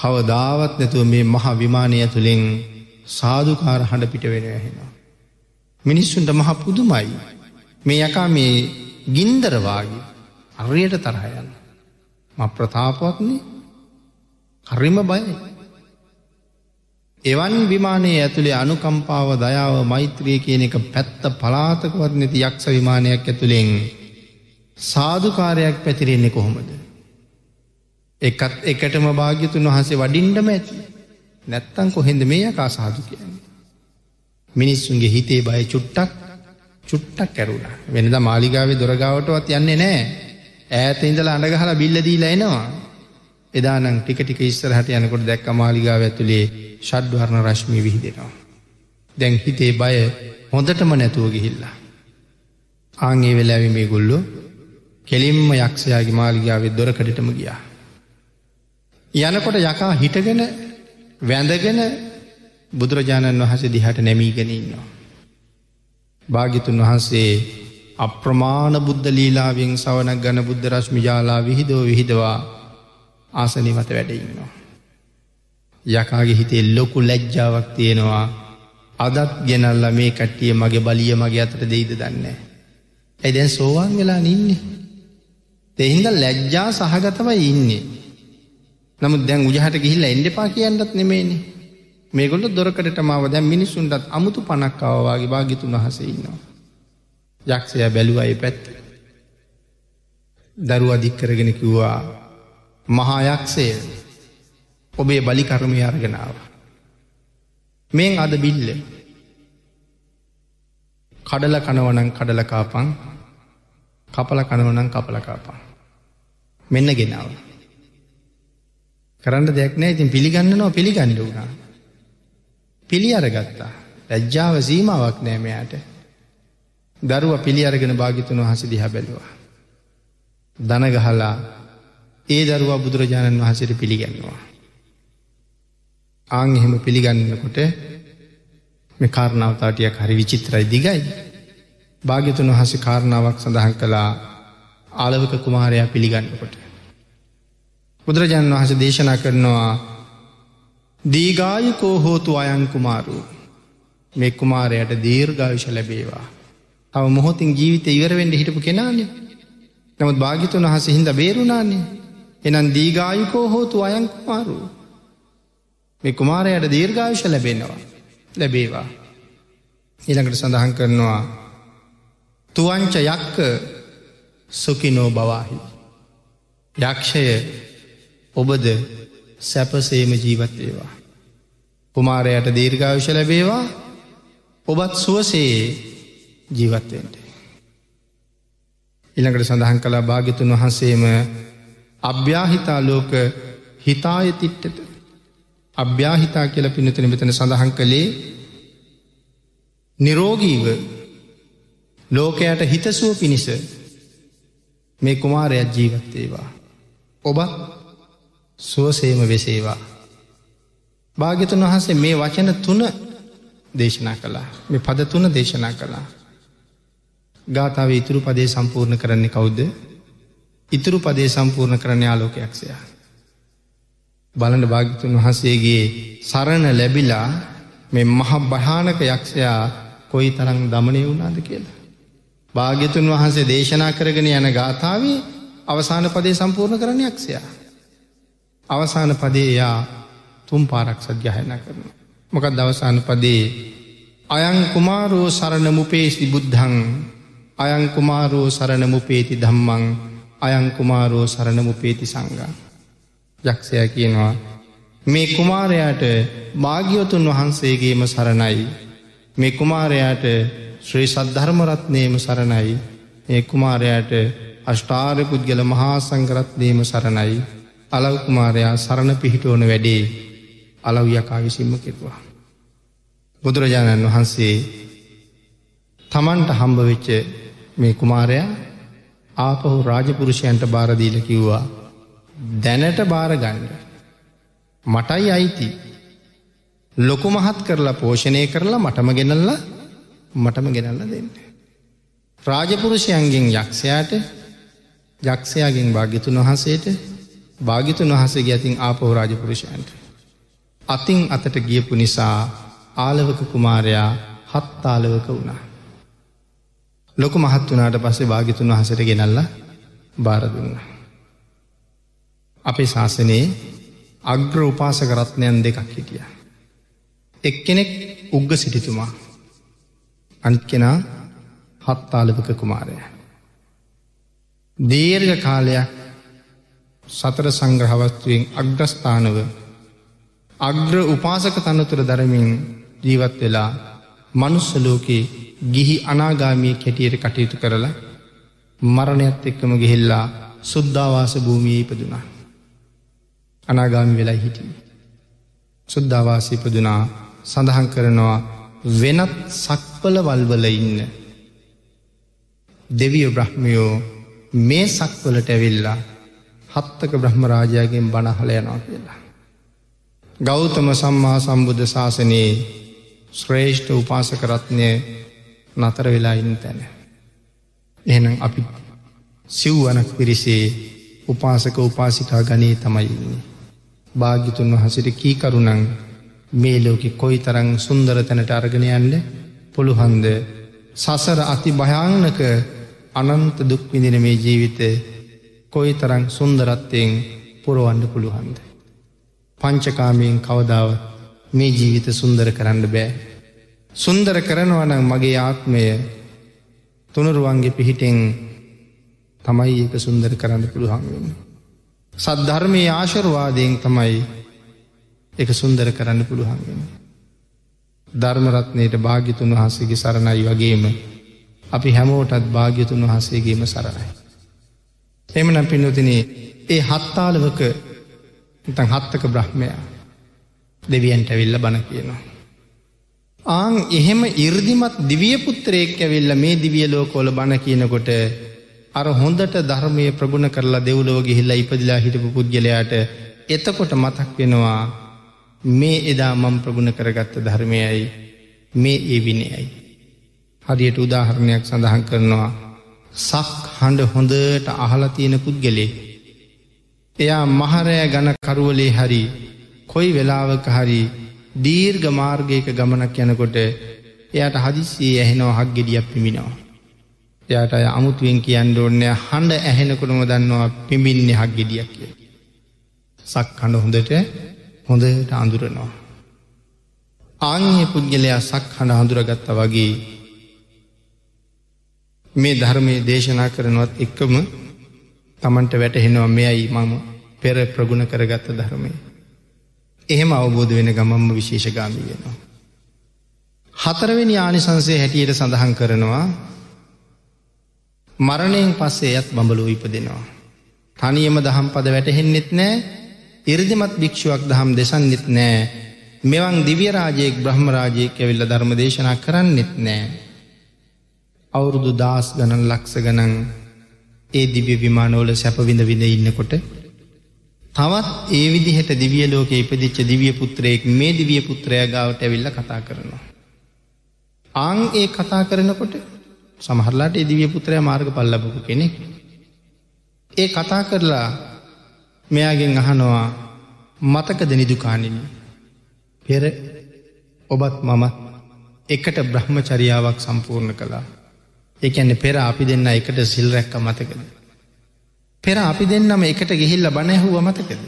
කවදාවත් නැතුව මේ මහ විමානය තුළෙන් සාධකාර හඬ පිට වෙන ඇහෙනවා. මිනිස්සුන්ට මහ පුදුමයි. මේ යකා මේ ගින්දරවාගේ අරයට තරහයන්න. ම ප්‍රතාපවත්න්නේ හරිම බයයි. එවන් විමානයේ ඇතුළේ අනුකම්පාව දයාව මෛත්‍රිය කියන එක පැත්ත පලාතකවත් නැති යක්ෂ විමානයක් ඇතුළෙන් සාධකාරයක් පැතිරෙන්නේ කොහොමද. එකත් එකටම භාග්‍යතුන් වහන්සේ වඩින්ඩම ඇති නැත්තං කොහෙද මේ යකා සාදු කියන්නේ. මිනිස්සුන්ගේ හිතේ බය චුට්ටක් චුට්ටක් කැරුණා වෙනද මාලිගාවේ දොරගාවටවත් යන්නේ නෑ ඇත ඉඳල අඩගහලා බිල්ලදීලා එනවා එදානං ටිකටික ඉස්සරහට යනකොට දැක්ක මාලිගාව ඇතුළේ ෂඩ්වර්ණ රශ්මි විහිදෙනවා. දැන් හිතේ බය හොඳටම නැතුව ගිහිල්ලා. ආංගේ වෙලාවි මේ ගොල්ලෝ කෙලින්ම යක්ෂයාගේ මාලිගාවේ දොරකඩටම ගියා. යනකොට යකා හිටගෙන වැඳගෙන බුදුරජාණන් වහසේ දිහට නැමීගෙනන්නවා. භාගිතුන් වහන්සේ අප්‍රමාණ බුද්ධ ලීලාවෙන් සවනක් ගන බුද්ධ රශ්මි ජාලා විහිදෝ විහිදවා ආසනි මත වැඩඉන්නවා. යකාගේ හිතේ ලොකු ලැජ්ජාවක් තියෙනවා අදත් ගෙනල්ල මේ කට්ටිය මගේ බලිය මගේ අතට දෙයිද දන්නේ. ඇදැන් සෝවාන් වෙලා නින්නේ. එහින්ද ලැජ්ජා සහගතවයි ඉන්නේ. නමුත් දැන් උජහට ගිහිල්ලා එන්න එපා කියන්නත් නෙමෙයිනේ. මේගොල්ලෝ දොරකඩටම ආව දැන් මිනිසුන්ටත් අමුතු පණක් ආවා වගේ භාග්‍යතුන් වහන්සේ ඉන්නවා. යක්ෂයා බැලුවා ඒ පැත්ත. දරුවා දික් කරගෙන කිව්වා මහා යක්ෂය ඔබේ බලි කර්මය අරගෙන ආවා. මෙන් අද බිල්ල කඩල කනවනම් කඩල කාපන් කපල කනවනම් කපල කාපා. මෙන්න ගෙනාව. කරන්න දෙයක් නෑ ඉතින් පිළිගන්නනවා පිළිගන්න වුණා. පිළි අරගත්තා. ලැජ්ජාව සීමාවක් නෑ මෙයාට. දරුව පිළි අරගෙන භාගිතුන් වහස දිහා බැලුවා. දනගහලා ඒ දරුවා බුදුරජාණන් වහන්සේට පිළිගන්නවා. ආං එහෙම පිළිගන්නකොට මේ කාරණාවතාටියක් හරි විචිත්‍රයි දිගයි භාග්‍යතුන් වහසේ කාරණාවක් සඳහන් කළා ආලවක කුමාරයා පිළිගන්නකොට. බුදුරජාණන් වහස දේශනා කරනවා දීගායකෝ හෝතු අයන් කුමාරු මේ කුමාරයට දීර්ගාවිශ ලැබේවා. තව මොහොතින් ජීවිත ඉවරවෙන්ඩ හිටපු කෙනානේ. නමුත් භාගිතුන් වහස හින්ද බේරුණානේ එනම් දීගායුකෝ හෝතු අයන් කුමාරු. මේ කුමාරයට දීර්ගාවිශ ලැබෙනවා ලැබේවා. ඊළඟට සඳහන් කරනවා තුවංච යක්ක සුකිනෝ බවාහි. යක්ෂය ඔබද සැපසේම ජීවත්වේවා. කුමාරයට දීර්ඝාවිශ ලැබේවා ඔබත් සුවසේ ජීවත්වෙන්ට. ඉළඟට සඳහන් කලා භාගිතුන් වහන්සේම අභ්‍යාහිතා ලෝක හිතාය තිට්ටත. අභ්‍යාහිතා කියල පිනතන මෙතන සඳහන් කළේ නිරෝගීව ලෝකයට හිතසුව පිණිස මේ කුමාරයක් ජීවත්තේවා. ඔබ සුවසේම වෙසේවා. භාගිතුන් වහන්සේ මේ වචන තුන දේශනා කළා මේ පද තුන දේශනා කළා. ගාථාව ඉතුරු පදේ සම්පූර්ණ කරන්නේ කවුද්ද ඉතුරු පදේ සම්පූර්ණ කරන්නේ ආලෝකයක්ෂයා. බලන භාගිතුන් වහන්සේගේ සරණ ලැබිලා මේ මහ භානක යක්ෂයා කොයි තරං දමනය වුණාද කියලා. භාග්‍යතුන් වහන්සේ දේශනා කරගෙන යන ගාථාවේ අවසාන පදේ සම්පූර්ණ කරන යක්ෂයා. අවසාන පදේ එයා තුම් පාරක් සධ්‍යහයන කරන. මොකත් දවසාන පදේ අයං කුමාරෝ සරණ මුපේසි බුද්ධං අයං කුමාරෝ සරණ මුපේති ධම්මං අයං කුමාරෝ සරණ මුපේති සංගම්. යක්ෂයා කියනවා මේ කුමාරයාට භාග්‍යවතුන් වහන්සේගේම සරණයි මේ කුමාරයාට ශ්‍රී සද්ධර්මරත්නයම සරණයි ඒ කුමාරයාට අෂ්ඨාර පුද්ගල මහා සංකරත්නයම සරණයි අලව් කුමාරයා සරණ පිහිටුවන වැඩේ අලව් යකා විසින්ම කෙරවා. බුදුරජාණන් වහන්සේ තමන්ට හම්බවෙච්ච මේ කුමාරයා ආපහු රාජපුරුෂයන්ට බාරදීල කිව්වා දැනට බාරගන්න මටයි අයිති ලොකු මහත් කරලා පෝෂණය කරලා මටම ගෙනල්ලා මටම ගෙනල්ල දෙන්න. රාජපුරුෂයන්ගෙන් යක්ෂයාට යක්ෂයාගෙන් භාග්‍යතුන් වහන්සේට භාගිතුන් වහසගේ ඇතින් ආපහෝ රාජපුරුෂයන්ට. අතින් අතට ගියපු නිසා ආලවක කුමාරයා හත් ආලවක වුණා. ලොකු මහත් වනාට පස්සේ භාගිතුන් වහසට ගෙනල්ල බාරදුන්න. අපේ ශාසනයේ අග්‍ර උපාසකරත්නයන් දෙකක් හිටිය. එක්කෙනෙක් උග්ග සිටිතුමා අනිත්කෙනා හත්තාලවක කුමාරය. දේර්ග කාලයක් සතර සංග්‍රහවස්තුවෙන් අග්‍රස්ථානව අග්‍ර උපාසක තනතුර දරමින් ජීවත් වෙලා මනුස්සලෝකයේ ගිහි අනාගාමී කැටියට කටයුතු කරලා මරණයත් එක්කම ගෙහෙල්ලා සුද්ධවාස භූමිය ඉපදුනා. අනාගාමි වෙලා හිටිය. සුද්ධවාස ඉපදුනා සඳහන් කරනවා වෙනත් සක්වල වල්වල ඉන්න. දෙවිය බ්‍රහ්මියෝ මේ සක්වලට ඇවිල්ලා හත්තක බ්‍රහ්මරාජයගෙන් බණහල යනවා කියලා. ගෞතම සම්මා සම්බුද්ධ ශාසනයේ ශ්‍රේෂ්ඨ උපාසකරත්නය නතර වෙලා ඉන්න තැන. එනම් අපි සිව්වනක් පිරිසේ උපාසක උපාසිකා ගනී තමයින්නේ. භාග්‍යතුන් වහසට කීකරුණං මේ ලෝකෙ කොයි තරං සුන්දර තැනට අර්ගෙනයන්ඩ පුළුහන්ද සසර අති භයානක අනන්ත දුක්විඳින මේ ජීවිත කොයි තරං සුන්දරත්වයෙන් පුරුවන්ඩ පුළුහන්ද. පංචකාමයෙන් කවදාව මේ ජීවිත සුන්දර කරන්න බෑ. සුන්දර කරනවනං මගේ ආත්මය තුනරුවන්ගේ පිහිටෙන් තමයි ඒක සුන්දර කරන්න පුළුහන්ගන්න. සද්ධර්මය ආශරවාදයෙන් තමයි එක සුන්දර කරන්න පුළුවන් වෙන. ධර්මරත්නයට භාගිතුන් වහසේගේ සරණයි වගේම අපි හැමෝටත් භාග්‍යතුන් වහසේගේම සරණයි. එමන පින්නතිනේ ඒ හත්තාලවක තන් හත්තක බ්‍රහ්මයා දෙවියන්ට ඇවිල්ල බණ කියනවා. ආං එහෙම ඉර්දිමත් දිවියපුත්‍රයෙක් ඇවිල්ල මේ දිවිය ලෝකෝල බණ කියනකොට අර හොඳට ධර්මය ප්‍රගුණ කරලා දෙව්ලෝගෙහිල්ලා ඉපදිලා හිටපු පුද්ගලයාට එතකොට මතක් වෙනවා මේ එදා මම් ප්‍රගුණ කරගත්ත ධර්මයයි මේ ඒ විනයයි. හරියට උදාහරණයක් සඳහන් කරනවා සක් හඬ හොඳට අහලතියෙන පුද්ගලේ. එයා මහරෑ ගණ කරුවලේ හරි කොයි වෙලාවක හරි දීර්ග මාර්ගයක ගමනක් යනකොට එයට හදිස්සේ ඇහෙනව හක් ගෙඩියක් පිමිනවා. එයට අය අමුතුවෙන් කියන්න ඕන්නය හඬ ඇහෙනකොළම දන්නවා පිමින්නේ හක් ගෙඩියක් කිය. සක් හඬ හොඳට හොඳට අඳුරනවා. ආං්‍ය පුද්ගලයා සක් හඬ හඳුරගත්ත වගේ මේ ධර්මය දේශනා කරනවත් එක්කම තමන්ට වැටහෙනවා මෙයයි මම පෙර ප්‍රගුණ කරගත්ත ධර්මය. එහෙම අවබෝධ වෙන ගමම්ම විශේෂගාමී වෙනවා. හතරවෙනි ආනිසංසය හැටියට සඳහන් කරනවා මරණයෙන් පස්සේ ඇත් බඹලෝ ඉපදෙනවා. තනියම දහම් පද වැටහෙන්නෙත් නෑ ඉරදිමත් භික්‍ෂුවක් දහම් දෙසන්නෙත් නෑ මෙවන් දිවරාජයෙක් බ්‍රහ්මරාජයෙක් ඇවිල්ල ධර්ම දේශනා කරන්නෙත් නෑ. අවුරුදු දස් ගණන් ලක්ස ගනන් ඒ දිව්‍ය විමානෝල සැපවිඳ විඳ ඉන්නකොට තවත් ඒ විදිහට දිවිය ලෝක ඉපදිච්ච දිවිය පුත්‍රයෙක් මේ දිවිය පුත්‍රය ගාවට ඇවිල්ල කතා කරනවා. ආං ඒ කතා කරනකොට සමහරලාට එදිවිය පුත්‍රය මාර්ග පල්ලබපු කෙනෙක්. ඒ කතා කරලා මෙයාගෙන් අහනවා මතකද නිදුකානිනි පෙර ඔබත් මමත් එකට බ්‍රහ්ම චරියාවක් සම්පූර්ණ කළා එකන්න පෙර අපි දෙන්න එකට සිල් රැක්ක මතකද පෙර අපි දෙන්නම එකට ගෙහිල්ල බණැහුව මතකද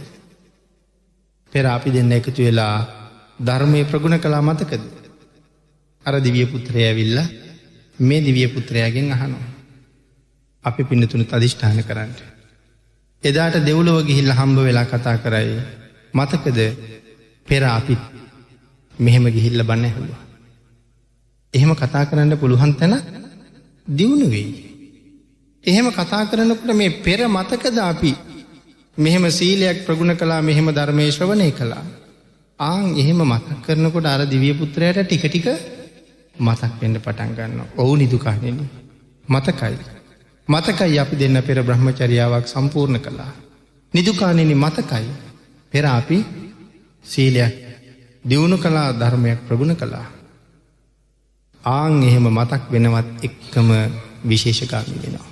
පෙර අපි දෙන්න එකතු වෙලා ධර්මය ප්‍රගුණ කලා මතකද අර දිවිය පුත්‍රය ඇවිල්ල මේ දිවිය පුත්‍රයාගෙන් අහනවා අපි පින්නතුනු අධිෂ්ඨාන කරන්නට එදාට දෙව්ලොව ගිහිල්ල හම්බ වෙලා කතා කරයි. මතකද පෙර අපිත් මෙහෙම ගිහිල්ල බන්න ඇහුවා. එහෙම කතා කරන්න පුළුවන් තැන දියුණු වෙයි. එහෙම කතා කරනකට මේ පෙර මතකද අපි මෙහෙම සීලයක් ප්‍රගුණ කලා මෙහෙම ධර්මේශ්‍රවනය කළා. ආං එහෙම මතක් කරනකොට අර දිවියපුත්‍රයට ටිකටික මතක් පෙන්ඩ පටන් ගන්න ඔවු නිදුකානෙන මතකයි. මතකයි අපි දෙන්න පෙර බ්‍රහ්මචරියාවක් සම්පූර්ණ කළා. නිදුකානෙන මතකයි පෙර අපි සීලයක් දියුණු කලා ධර්මයක් ප්‍රගුණ කළා. ආං එහෙම මතක් වෙනවත් එක්කම විශේෂකාමි වෙනවා.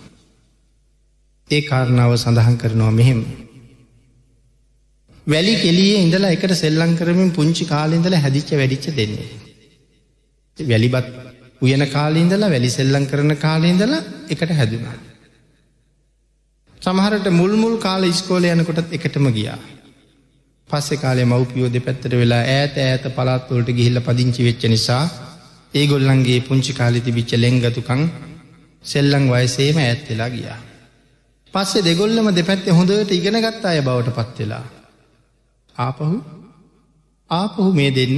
ඒ කාරණාව සඳහන් කරනවා මෙහෙම. වැලි කෙලියේ ඉඳලා එකට සෙල්ලං කරමින් පුංචි කාලෙඉඳල හැදිච්ච වැඩිච්ච දෙන්නේ. වැලිබත් උයන කාලීඉඳලා වැලි සෙල්ලං කරන කාලීඉඳලා එකට හැදුනා. සමහරට මුල්මුල් කාල ඉස්කෝල යනකොටත් එකටම ගියා. පස්සෙ කාලේ මව්පියෝ දෙපැත්තට වෙලා ඈත ඈත පලාත්වලට ගිහිල්ල පදිංචි වෙච්ච නිසා ඒ ගොල්ලන්ගේ පුංචි කාලිති විච්ච ලෙංගතුකං සෙල්ලං වයසේම ඇත් වෙලා ගියා. පස්සෙ දෙගොල්ලම දෙපැත්තේ හොඳට ඉගෙනගත් අය බවට පත් වෙලා. ආපහු ආපහු මේ දෙන්න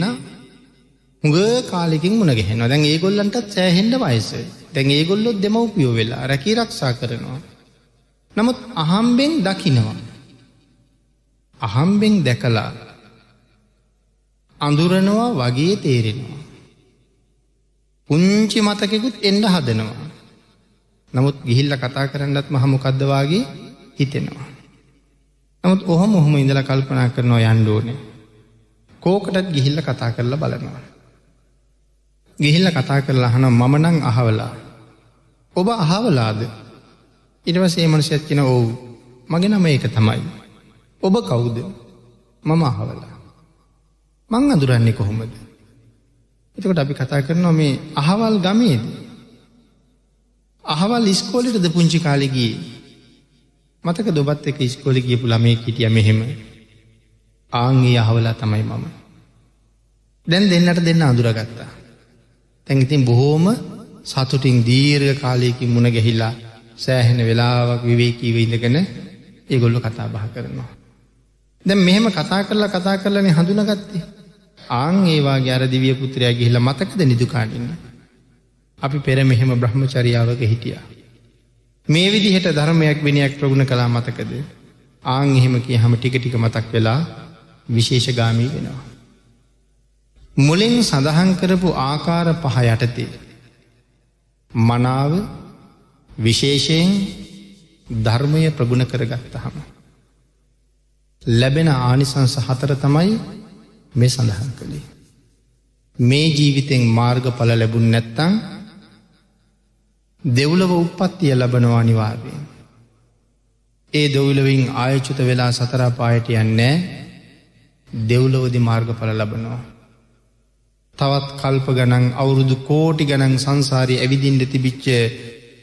හුඟ කාලෙකින් මුණගෙහෙනවා දැන් ඒගොල්ලන්ටත් සෑහෙන්ඩ වයිස දැන් ඒගොල්ලොත් දෙමව්පියෝ වෙලා රැකී රක්ෂා කරනවා. නමුත් අහම්බෙන් දකිනවා. අහම්බෙන් දැකලා අඳුරනවා වගේ තේරෙනවා. පුංචි මතකෙකුත් එන්ඩ හදනවා. නමුත් ගිහිල්ල කතා කරන්නත් මහමොකද්දවාගේ හිතෙනවා. නමුත් ඔහොම ඔහොම ඉඳල කල්පනා කරනවා යන්්ඩෝනේ. කෝකටත් ගිහිල්ල කතා කරලා බලනවා. ගිහිල්ල කතා කරලා හනම් මමනං අහවලා. ඔබ අහවලාද ඉටවසේ මනුෂයත් කියෙන ඔවු මගේ නම ඒක තමයි. ඔබ කවුද මම අහවලා. මං අඳුරන්නේ කොහොමද. එතකට අපි කතා කරනවා මේ අහවල් ගමේද. අහවල් ඉස්කෝලිටද පුංචි කාලෙගී මතක දොබත් එක ඉස්කෝලි ගියපු ළමේ කිටිය මෙහෙම ආංගේ අහවලා තමයි මම. දැන් දෙන්නට දෙන්න අඳුරගත්තා. තැන්ඉතින් බොහෝම සතුටින් දීර්ඝ කාලයකින් මුණ ගැහිල්ලා සෑහෙන වෙලාවක් විවේකීව ඉඳගෙන ඒගොල්ලු කතා බහ කරනවා. දැ මෙහෙම කතා කරලා කතා කරලනේ හඳුනගත්තේ. ආං ඒවාගේ අරදිවිය පුත්‍රයා ගිහිලා මතකද නිදුකාඩින්න. අපි පෙර මෙහෙම බ්‍රහ්ම චරියාවක හිටියා. මේ විදිහට ධර්මයක් වෙනයක් ප්‍රගුණ කලා මතකද. ආං එහෙම කිය හම ටික ටික මතක් වෙලා විශේෂගාමී වෙනවා. මුලින් සඳහන් කරපු ආකාර පහ යටතේ. මනාව විශේෂයෙන් ධර්මය ප්‍රගුණ කරගත්තහම. ලැබෙන ආනිසංස හතර තමයි මේ සඳහන් කළේ. මේ ජීවිතෙන් මාර්ග පල ලැබුන් නැත්තං දෙව්ලව උපත්තිය ලබනවා අනිවාර්යෙන්. ඒ දෙව්ලවින් ආයචුත වෙලා සතරාපායට යන්නේ දෙව්ලවදි මාර්ග පල ලබනවා. තවත් කල්ප ගනන් අවුරුදු කෝටි ගනන් සංසාරය ඇවිදින්ට තිබිච්චේ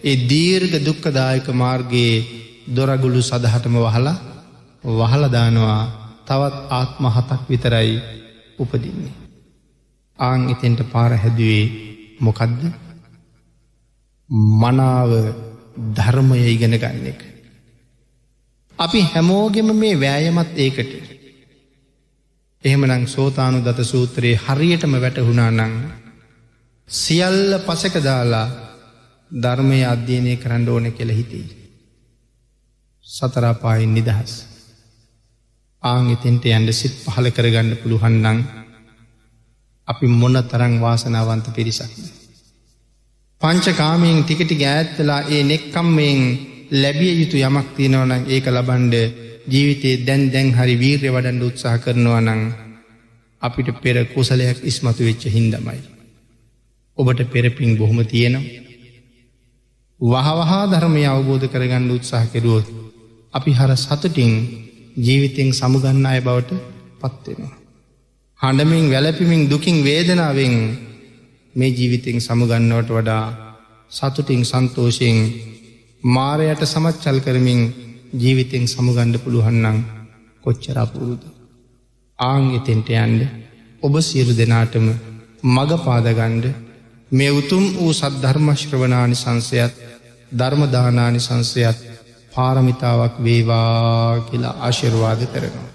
ඒ දීර්ග දුක්කදායක මාර්ගයේ දොරගුළු සදහටම වහලා වහලදානවා තවත් ආත්ම හතක් විතරයි උපදින්නේ. ආං එතෙන්ට පාර හැදුවේ මොකදද මනාව ධර්මය ඉගෙන ගන්න එක. අපි හැමෝගෙම මේ වෑයමත් ඒකට. එහෙමනං සෝතානු දත සූත්‍රයේ හරියටම වැටහුණා නං සියල්ල පසකදාලා ධර්මය අධ්‍යයනය කරන්න ඕන කෙළ හිතෙයි. සතරාපායෙන් නිදහස්. ආං එතින්ට ඇන්ඩ සිත් පහල කරගන්න පුළුහන්නං අපි මොන තරං වාසනාවන්ත පිරිසක්ද. පංචකාමයෙන් ටිකටි ගෑත්තලා ඒ නෙක්කම්මයෙන් ලැබිය යුතු යමක් තියෙනවනං ඒක ලබන්ඩ ජීවිතයේ දැන් දැන් හරි වීර්ය වඩන්ඩ උත්සාහ කරනවා නං අපිට පෙර කුසලයක් ඉස්මතු වෙච්ච හින්දමයි. ඔබට පෙරපින් බොහොම තියෙනවා. වහවහා ධර්මය අවබෝධ කරගන්න උත්සාහ කෙරුවොත් අපි හර සතුටින් ජීවිතයෙන් සමුගන්න අය බවට පත්වෙනවා. හඬමින් වැලපිමින් දුකින් වේදනාවෙන් මේ ජීවිතෙන් සමුගන්නවට වඩා සතුටින් සන්තෝෂයෙන් මාරයට සමච්චල් කරමින් ජීවිතෙන් සමුගණ්ඩ පුළුවන්නන් කොච්චර අපුරුද. ආං එතෙන්ට යන්ඩ ඔබ සියරු දෙනාටම මග පාදගණ්ඩ මේ උතුම් වූ සද්ධර්ම ශ්‍රවණානි සංසයත් ධර්මදානානි සංසයත් පාරමිතාවක් වේවා කියලා ආශිර්වාද කරනවා.